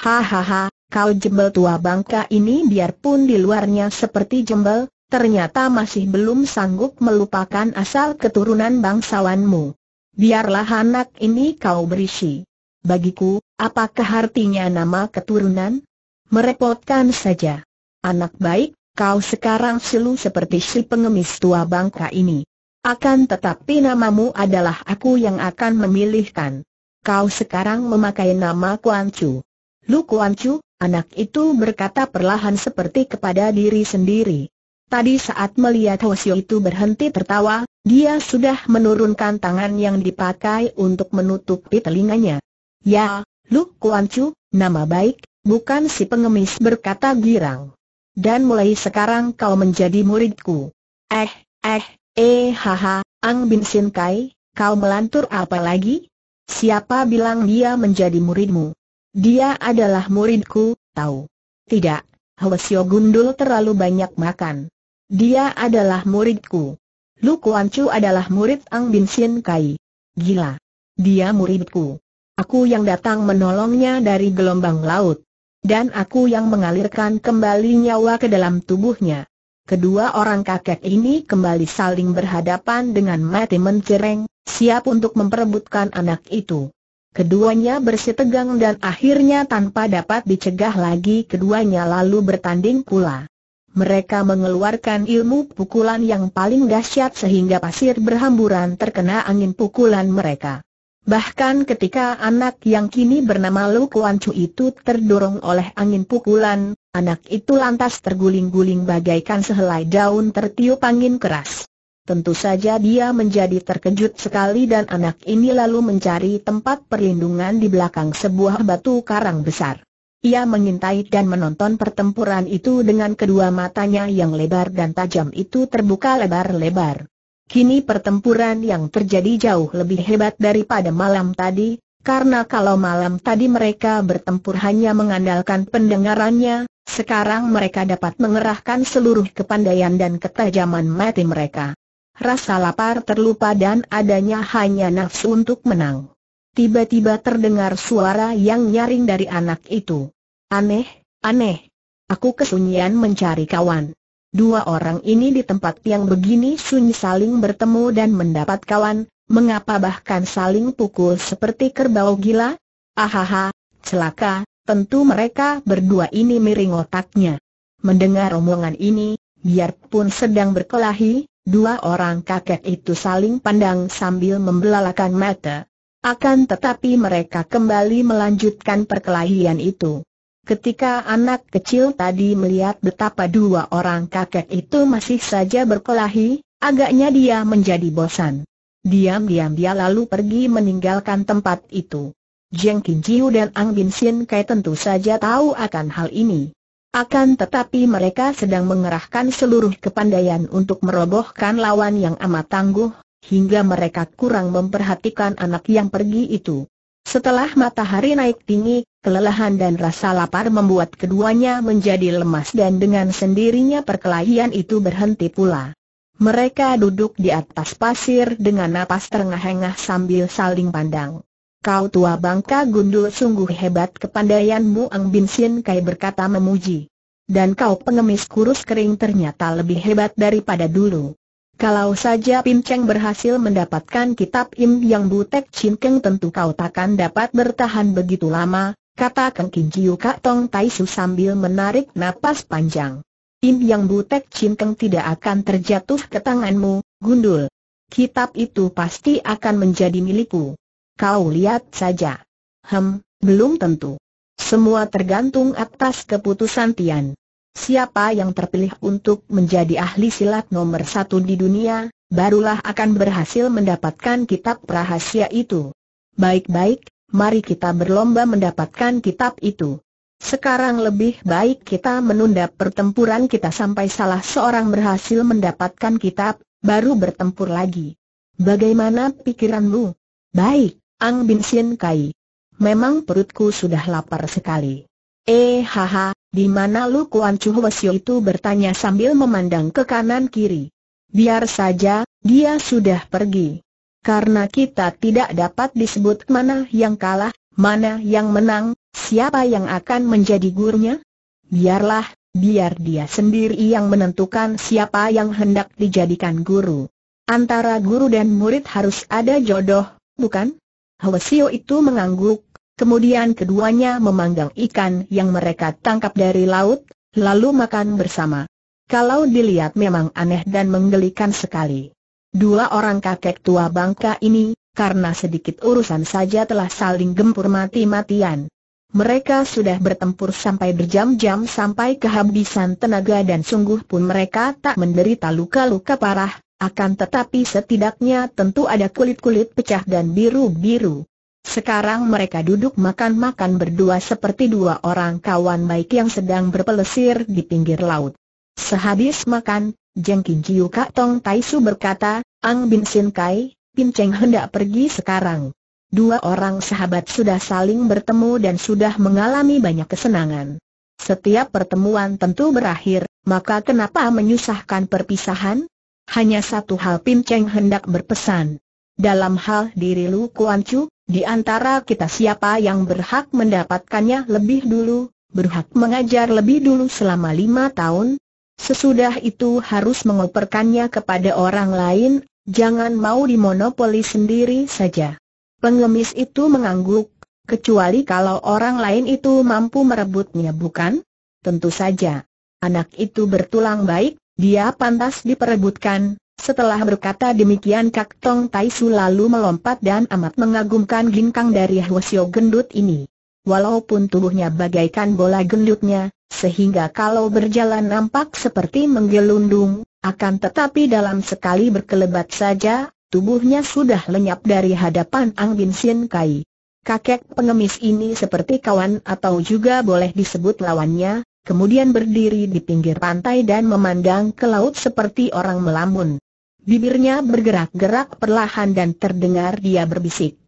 Hahaha, kau jembel tua bangka ini biarpun di luarnya seperti jembel, ternyata masih belum sanggup melupakan asal keturunan bangsawanmu. Biarlah anak ini kau berisi. Bagiku, apakah artinya nama keturunan? Merepotkan saja. Anak baik, kau sekarang silu seperti si pengemis tua bangka ini. Akan tetapi namamu adalah aku yang akan memilihkan. Kau sekarang memakai nama Kuan Chu. Lu Kuan Chu, anak itu berkata perlahan seperti kepada diri sendiri. Tadi saat melihat Siu itu berhenti tertawa, dia sudah menurunkan tangan yang dipakai untuk menutupi telinganya. Ya, Lu Kuan Chu, nama baik, bukan si pengemis berkata girang. Dan mulai sekarang kau menjadi muridku. Eh, eh, eh haha, Ang Bin Sin Kai, kau melantur apa lagi? Siapa bilang dia menjadi muridmu? Dia adalah muridku, tahu. Tidak, Hwasyo Gundul terlalu banyak makan. Dia adalah muridku. Lu Kuan Chu adalah murid Ang Bin Sien Kai. Gila. Dia muridku. Aku yang datang menolongnya dari gelombang laut. Dan aku yang mengalirkan kembali nyawa ke dalam tubuhnya. Kedua orang kakek ini kembali saling berhadapan dengan mati mencereng, siap untuk memperebutkan anak itu. Keduanya bersitegang dan akhirnya tanpa dapat dicegah lagi keduanya lalu bertanding pula. Mereka mengeluarkan ilmu pukulan yang paling dahsyat sehingga pasir berhamburan terkena angin pukulan mereka. Bahkan ketika anak yang kini bernama Lu Kuan Chu itu terdorong oleh angin pukulan, anak itu lantas terguling-guling bagaikan sehelai daun tertiup angin keras. Tentu saja dia menjadi terkejut sekali dan anak ini lalu mencari tempat perlindungan di belakang sebuah batu karang besar. Ia mengintai dan menonton pertempuran itu dengan kedua matanya yang lebar dan tajam itu terbuka lebar-lebar. Kini pertempuran yang terjadi jauh lebih hebat daripada malam tadi, karena kalau malam tadi mereka bertempur hanya mengandalkan pendengarannya, sekarang mereka dapat mengerahkan seluruh kepandaian dan ketajaman mati mereka rasa lapar terlupa dan adanya hanya nafsu untuk menang. Tiba-tiba terdengar suara yang nyaring dari anak itu. Aneh, aneh. Aku kesunyian mencari kawan. Dua orang ini di tempat yang begini sunyi saling bertemu dan mendapat kawan, mengapa bahkan saling pukul seperti kerbau gila? Ahaha, celaka, tentu mereka berdua ini miring otaknya. Mendengar omongan ini, biarpun sedang berkelahi, Dua orang kakek itu saling pandang sambil membelalakan mata. Akan tetapi mereka kembali melanjutkan perkelahian itu. Ketika anak kecil tadi melihat betapa dua orang kakek itu masih saja berkelahi, agaknya dia menjadi bosan. Diam-diam dia lalu pergi meninggalkan tempat itu. Jeng Kin dan Ang Bin Sin Kai tentu saja tahu akan hal ini. Akan tetapi mereka sedang mengerahkan seluruh kepandaian untuk merobohkan lawan yang amat tangguh, hingga mereka kurang memperhatikan anak yang pergi itu. Setelah matahari naik tinggi, kelelahan dan rasa lapar membuat keduanya menjadi lemas dan dengan sendirinya perkelahian itu berhenti pula. Mereka duduk di atas pasir dengan napas terengah-engah sambil saling pandang. Kau tua bangka gundul sungguh hebat kepandaianmu Ang Bin Sin Kai berkata memuji. Dan kau pengemis kurus kering ternyata lebih hebat daripada dulu. Kalau saja Pim Cheng berhasil mendapatkan kitab Im Yang Butek Chin Keng tentu kau takkan dapat bertahan begitu lama, kata Keng Kin Jiu Kak Tong Tai Su sambil menarik napas panjang. Im Yang Butek Chin Keng tidak akan terjatuh ke tanganmu, gundul. Kitab itu pasti akan menjadi milikku. Kau lihat saja. Hem, belum tentu. Semua tergantung atas keputusan Tian. Siapa yang terpilih untuk menjadi ahli silat nomor satu di dunia, barulah akan berhasil mendapatkan kitab rahasia itu. Baik-baik, mari kita berlomba mendapatkan kitab itu. Sekarang lebih baik kita menunda pertempuran kita sampai salah seorang berhasil mendapatkan kitab, baru bertempur lagi. Bagaimana pikiranmu? Baik. Ang Bin Sien Kai. Memang perutku sudah lapar sekali. Eh haha, di mana lu Kuan Chu Hwasyo itu bertanya sambil memandang ke kanan kiri. Biar saja, dia sudah pergi. Karena kita tidak dapat disebut mana yang kalah, mana yang menang, siapa yang akan menjadi gurunya? Biarlah, biar dia sendiri yang menentukan siapa yang hendak dijadikan guru. Antara guru dan murid harus ada jodoh, bukan? Helesio itu mengangguk, kemudian keduanya memanggang ikan yang mereka tangkap dari laut, lalu makan bersama. Kalau dilihat memang aneh dan menggelikan sekali. Dua orang kakek tua bangka ini, karena sedikit urusan saja telah saling gempur mati-matian. Mereka sudah bertempur sampai berjam-jam sampai kehabisan tenaga dan sungguh pun mereka tak menderita luka-luka parah, akan tetapi setidaknya tentu ada kulit-kulit pecah dan biru-biru. Sekarang mereka duduk makan-makan berdua seperti dua orang kawan baik yang sedang berpelesir di pinggir laut. Sehabis makan, Jengking Jiu Kak Tong Tai Su berkata, Ang Bin Sin Kai, Pin Cheng hendak pergi sekarang. Dua orang sahabat sudah saling bertemu dan sudah mengalami banyak kesenangan. Setiap pertemuan tentu berakhir, maka kenapa menyusahkan perpisahan? Hanya satu hal Pim Cheng hendak berpesan. Dalam hal diri Lu Kuan Chu, di antara kita siapa yang berhak mendapatkannya lebih dulu, berhak mengajar lebih dulu selama lima tahun, sesudah itu harus mengoperkannya kepada orang lain, jangan mau dimonopoli sendiri saja. Pengemis itu mengangguk, kecuali kalau orang lain itu mampu merebutnya bukan? Tentu saja. Anak itu bertulang baik, dia pantas diperebutkan, setelah berkata demikian Kak Tong Tai Su lalu melompat dan amat mengagumkan ginkang dari Hwasyo gendut ini. Walaupun tubuhnya bagaikan bola gendutnya, sehingga kalau berjalan nampak seperti menggelundung, akan tetapi dalam sekali berkelebat saja, tubuhnya sudah lenyap dari hadapan Ang Bin Sin Kai. Kakek pengemis ini seperti kawan atau juga boleh disebut lawannya, kemudian berdiri di pinggir pantai dan memandang ke laut seperti orang melamun. Bibirnya bergerak-gerak perlahan dan terdengar dia berbisik.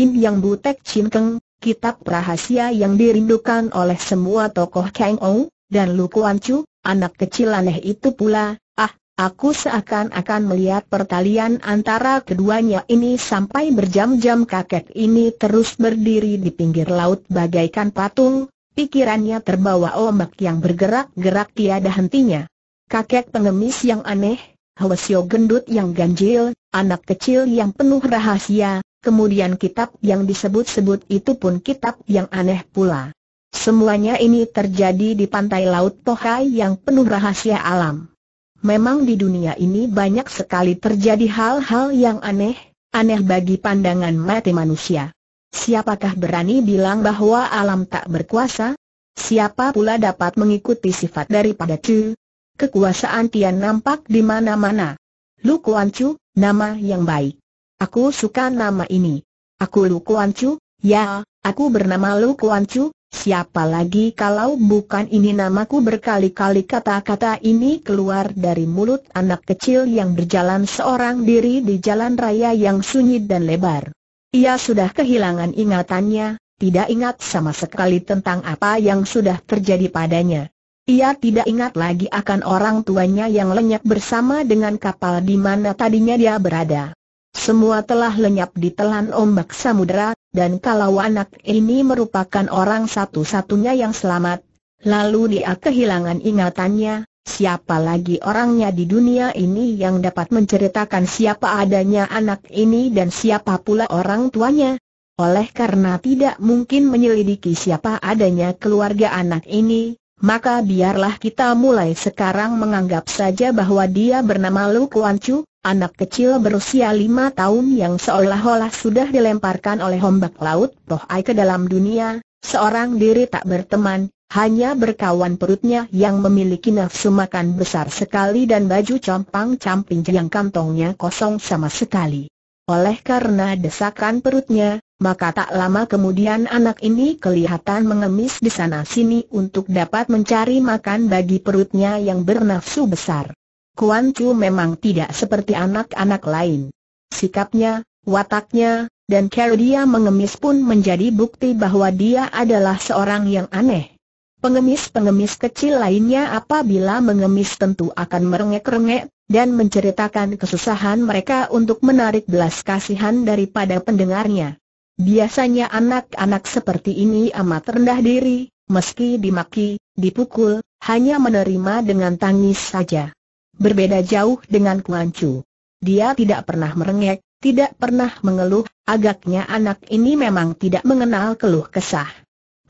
Im Yang Butek Chin Keng, kitab rahasia yang dirindukan oleh semua tokoh Kang Ou, dan Lu Kuan Chu, anak kecil aneh itu pula, ah, aku seakan-akan melihat pertalian antara keduanya ini sampai berjam-jam kakek ini terus berdiri di pinggir laut bagaikan patung, Pikirannya terbawa ombak yang bergerak-gerak tiada hentinya. Kakek pengemis yang aneh, Hwasyo gendut yang ganjil, anak kecil yang penuh rahasia, kemudian kitab yang disebut-sebut itu pun kitab yang aneh pula. Semuanya ini terjadi di pantai laut Tohai yang penuh rahasia alam. Memang di dunia ini banyak sekali terjadi hal-hal yang aneh, aneh bagi pandangan mati manusia. Siapakah berani bilang bahwa alam tak berkuasa? Siapa pula dapat mengikuti sifat daripada Chu? Kekuasaan Tian nampak di mana-mana. Lu Kuan Chu, nama yang baik. Aku suka nama ini. Aku Lu Kuan Chu, ya, aku bernama Lu Kuan Chu, siapa lagi kalau bukan ini namaku berkali-kali kata-kata ini keluar dari mulut anak kecil yang berjalan seorang diri di jalan raya yang sunyi dan lebar. Ia sudah kehilangan ingatannya, tidak ingat sama sekali tentang apa yang sudah terjadi padanya. Ia tidak ingat lagi akan orang tuanya yang lenyap bersama dengan kapal di mana tadinya dia berada. Semua telah lenyap di telan ombak samudera, dan kalau anak ini merupakan orang satu-satunya yang selamat, lalu dia kehilangan ingatannya, Siapa lagi orangnya di dunia ini yang dapat menceritakan siapa adanya anak ini dan siapa pula orang tuanya? Oleh karena tidak mungkin menyelidiki siapa adanya keluarga anak ini, maka biarlah kita mulai sekarang menganggap saja bahwa dia bernama Lu Kuan Chu, anak kecil berusia lima tahun yang seolah-olah sudah dilemparkan oleh ombak laut Toh ke dalam dunia, seorang diri tak berteman, hanya berkawan perutnya yang memiliki nafsu makan besar sekali dan baju compang-camping yang kantongnya kosong sama sekali. Oleh karena desakan perutnya, maka tak lama kemudian anak ini kelihatan mengemis di sana-sini untuk dapat mencari makan bagi perutnya yang bernafsu besar. Kuan Chu memang tidak seperti anak-anak lain. Sikapnya, wataknya, dan cara dia mengemis pun menjadi bukti bahwa dia adalah seorang yang aneh. Pengemis-pengemis kecil lainnya apabila mengemis tentu akan merengek-rengek, dan menceritakan kesusahan mereka untuk menarik belas kasihan daripada pendengarnya. Biasanya anak-anak seperti ini amat rendah diri, meski dimaki, dipukul, hanya menerima dengan tangis saja. Berbeda jauh dengan Kuancu. Dia tidak pernah merengek, tidak pernah mengeluh, agaknya anak ini memang tidak mengenal keluh kesah.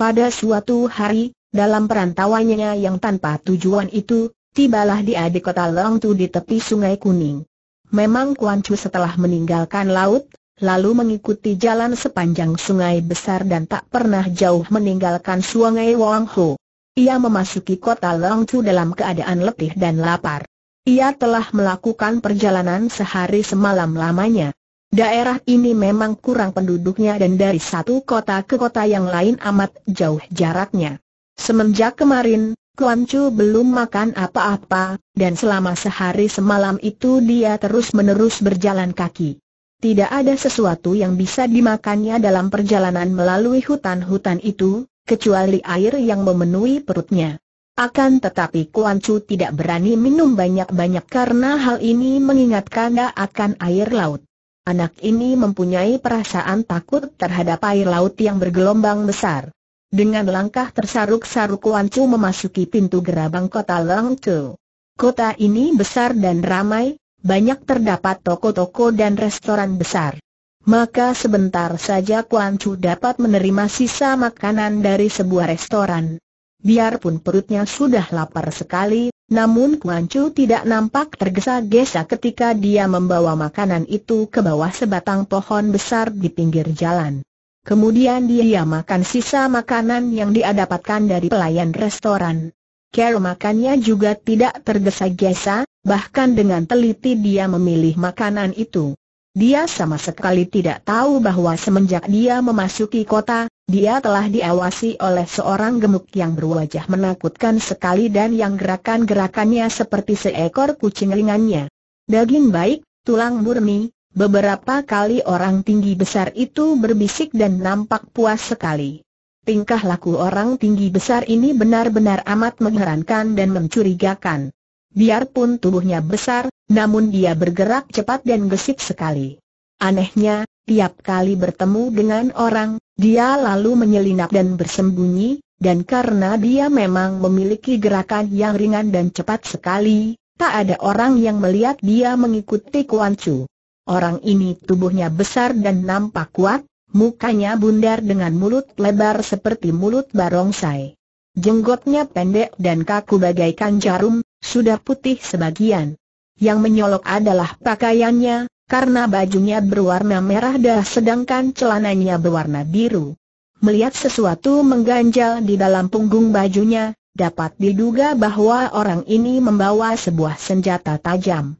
Pada suatu hari, dalam perantauannya yang tanpa tujuan itu, tibalah dia di kota Longtu di tepi sungai Kuning. Memang Kuan Chu setelah meninggalkan laut, lalu mengikuti jalan sepanjang sungai besar dan tak pernah jauh meninggalkan sungai Wang Ho. Ia memasuki kota Longtu dalam keadaan letih dan lapar. Ia telah melakukan perjalanan sehari semalam lamanya. Daerah ini memang kurang penduduknya dan dari satu kota ke kota yang lain amat jauh jaraknya. Semenjak kemarin, Kuan Chu belum makan apa-apa, dan selama sehari semalam itu dia terus-menerus berjalan kaki. Tidak ada sesuatu yang bisa dimakannya dalam perjalanan melalui hutan-hutan itu, kecuali air yang memenuhi perutnya. Akan tetapi Kuan Chu tidak berani minum banyak-banyak karena hal ini mengingatkan dia akan air laut. Anak ini mempunyai perasaan takut terhadap air laut yang bergelombang besar. Dengan langkah tersaruk-saruk Wan Chu memasuki pintu gerabang kota Chu. Kota ini besar dan ramai, banyak terdapat toko-toko dan restoran besar. Maka sebentar saja Kuan Chu dapat menerima sisa makanan dari sebuah restoran. Biarpun perutnya sudah lapar sekali, namun Kuan Chu tidak nampak tergesa-gesa ketika dia membawa makanan itu ke bawah sebatang pohon besar di pinggir jalan. Kemudian dia makan sisa makanan yang dia dapatkan dari pelayan restoran. Cara makannya juga tidak tergesa-gesa, bahkan dengan teliti dia memilih makanan itu. Dia sama sekali tidak tahu bahwa semenjak dia memasuki kota, dia telah diawasi oleh seorang gemuk yang berwajah menakutkan sekali dan yang gerakan-gerakannya seperti seekor kucing ringannya. Daging baik, tulang murni, Beberapa kali orang tinggi besar itu berbisik dan nampak puas sekali. Tingkah laku orang tinggi besar ini benar-benar amat mengherankan dan mencurigakan. Biarpun tubuhnya besar, namun dia bergerak cepat dan gesit sekali. Anehnya, tiap kali bertemu dengan orang, dia lalu menyelinap dan bersembunyi, dan karena dia memang memiliki gerakan yang ringan dan cepat sekali, tak ada orang yang melihat dia mengikuti Kuan Chu. Orang ini tubuhnya besar dan nampak kuat, mukanya bundar dengan mulut lebar seperti mulut barongsai. Jenggotnya pendek dan kaku bagaikan jarum, sudah putih sebagian. Yang menyolok adalah pakaiannya, karena bajunya berwarna merah dah sedangkan celananya berwarna biru. Melihat sesuatu mengganjal di dalam punggung bajunya, dapat diduga bahwa orang ini membawa sebuah senjata tajam.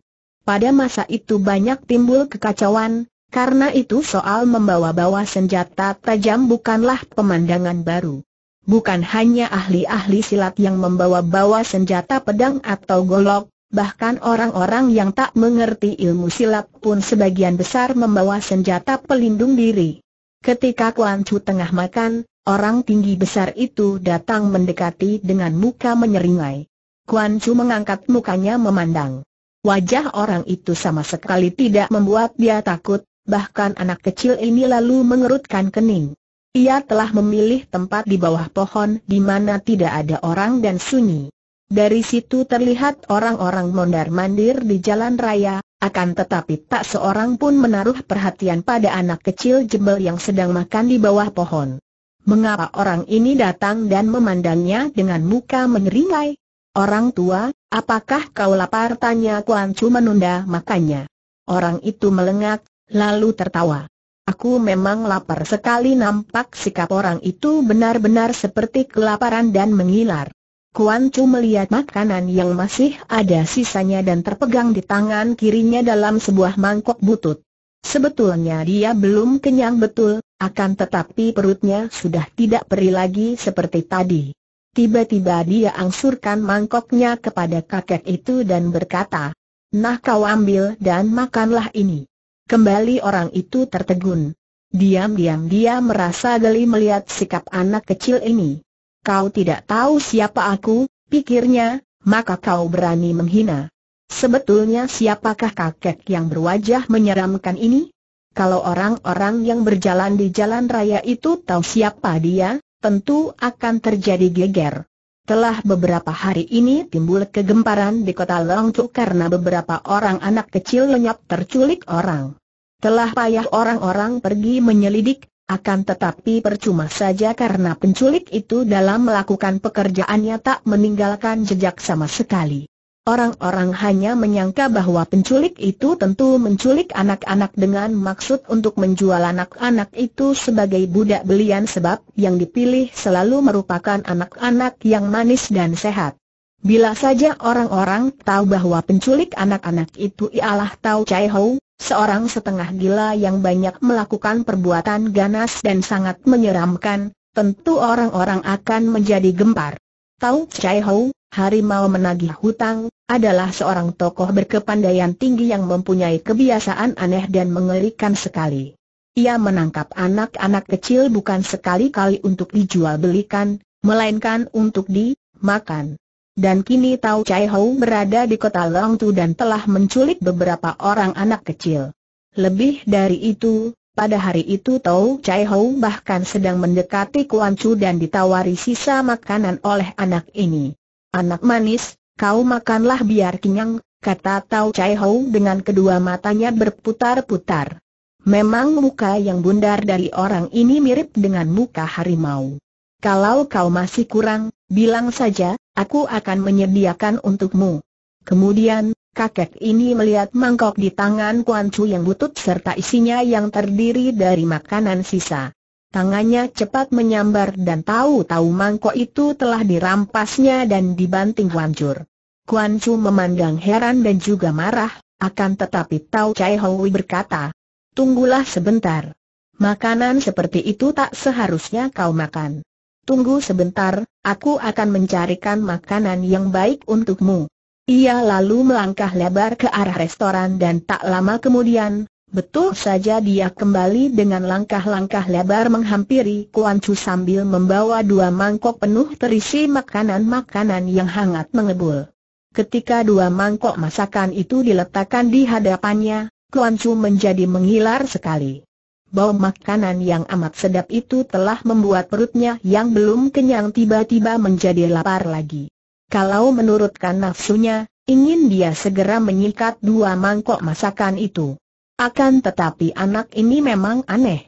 Pada masa itu banyak timbul kekacauan, karena itu soal membawa-bawa senjata tajam bukanlah pemandangan baru. Bukan hanya ahli-ahli silat yang membawa-bawa senjata pedang atau golok, bahkan orang-orang yang tak mengerti ilmu silat pun sebagian besar membawa senjata pelindung diri. Ketika Kuan Chu tengah makan, orang tinggi besar itu datang mendekati dengan muka menyeringai. Kuan Chu mengangkat mukanya memandang. Wajah orang itu sama sekali tidak membuat dia takut, bahkan anak kecil ini lalu mengerutkan kening. Ia telah memilih tempat di bawah pohon di mana tidak ada orang dan sunyi. Dari situ terlihat orang-orang mondar-mandir di jalan raya, akan tetapi tak seorang pun menaruh perhatian pada anak kecil jebel yang sedang makan di bawah pohon. Mengapa orang ini datang dan memandangnya dengan muka menyeringai? Orang tua, Apakah kau lapar? Tanya Kuan Chu menunda makannya. Orang itu melengak, lalu tertawa. Aku memang lapar sekali nampak sikap orang itu benar-benar seperti kelaparan dan mengilar. Kuan Chu melihat makanan yang masih ada sisanya dan terpegang di tangan kirinya dalam sebuah mangkok butut. Sebetulnya dia belum kenyang betul, akan tetapi perutnya sudah tidak perih lagi seperti tadi. Tiba-tiba dia angsurkan mangkoknya kepada kakek itu dan berkata, Nah kau ambil dan makanlah ini. Kembali orang itu tertegun. Diam-diam dia merasa geli melihat sikap anak kecil ini. Kau tidak tahu siapa aku, pikirnya, maka kau berani menghina. Sebetulnya siapakah kakek yang berwajah menyeramkan ini? Kalau orang-orang yang berjalan di jalan raya itu tahu siapa dia, tentu akan terjadi geger. Telah beberapa hari ini timbul kegemparan di kota Longcu karena beberapa orang anak kecil lenyap terculik orang. Telah payah orang-orang pergi menyelidik, akan tetapi percuma saja karena penculik itu dalam melakukan pekerjaannya tak meninggalkan jejak sama sekali. Orang-orang hanya menyangka bahwa penculik itu tentu menculik anak-anak dengan maksud untuk menjual anak-anak itu sebagai budak belian sebab yang dipilih selalu merupakan anak-anak yang manis dan sehat. Bila saja orang-orang tahu bahwa penculik anak-anak itu ialah Tao Chai Hou, seorang setengah gila yang banyak melakukan perbuatan ganas dan sangat menyeramkan, tentu orang-orang akan menjadi gempar. Tau Chai Hou, harimau menagih hutang, adalah seorang tokoh berkepandaian tinggi yang mempunyai kebiasaan aneh dan mengerikan sekali. Ia menangkap anak-anak kecil bukan sekali-kali untuk dijual belikan, melainkan untuk dimakan. Dan kini Tau Chai Hou berada di kota Longtu dan telah menculik beberapa orang anak kecil. Lebih dari itu, pada hari itu Tau Chai Hou bahkan sedang mendekati Kuan Chu dan ditawari sisa makanan oleh anak ini. Anak manis, kau makanlah biar kenyang, kata Tau Chai Hou dengan kedua matanya berputar-putar. Memang muka yang bundar dari orang ini mirip dengan muka harimau. Kalau kau masih kurang, bilang saja, aku akan menyediakan untukmu. Kemudian, Kakek ini melihat mangkok di tangan Kuan Chu yang butut serta isinya yang terdiri dari makanan sisa. Tangannya cepat menyambar dan tahu-tahu mangkok itu telah dirampasnya dan dibanting hancur. Kuan Chu memandang heran dan juga marah, akan tetapi Tao Chai Hoi berkata, Tunggulah sebentar. Makanan seperti itu tak seharusnya kau makan. Tunggu sebentar, aku akan mencarikan makanan yang baik untukmu. Ia lalu melangkah lebar ke arah restoran dan tak lama kemudian, betul saja dia kembali dengan langkah-langkah lebar menghampiri Kuan Chu sambil membawa dua mangkok penuh terisi makanan-makanan yang hangat mengebul. Ketika dua mangkok masakan itu diletakkan di hadapannya, Kuan Chu menjadi menghilar sekali. Bau makanan yang amat sedap itu telah membuat perutnya yang belum kenyang tiba-tiba menjadi lapar lagi. Kalau menurutkan nafsunya, ingin dia segera menyikat dua mangkok masakan itu. Akan tetapi anak ini memang aneh.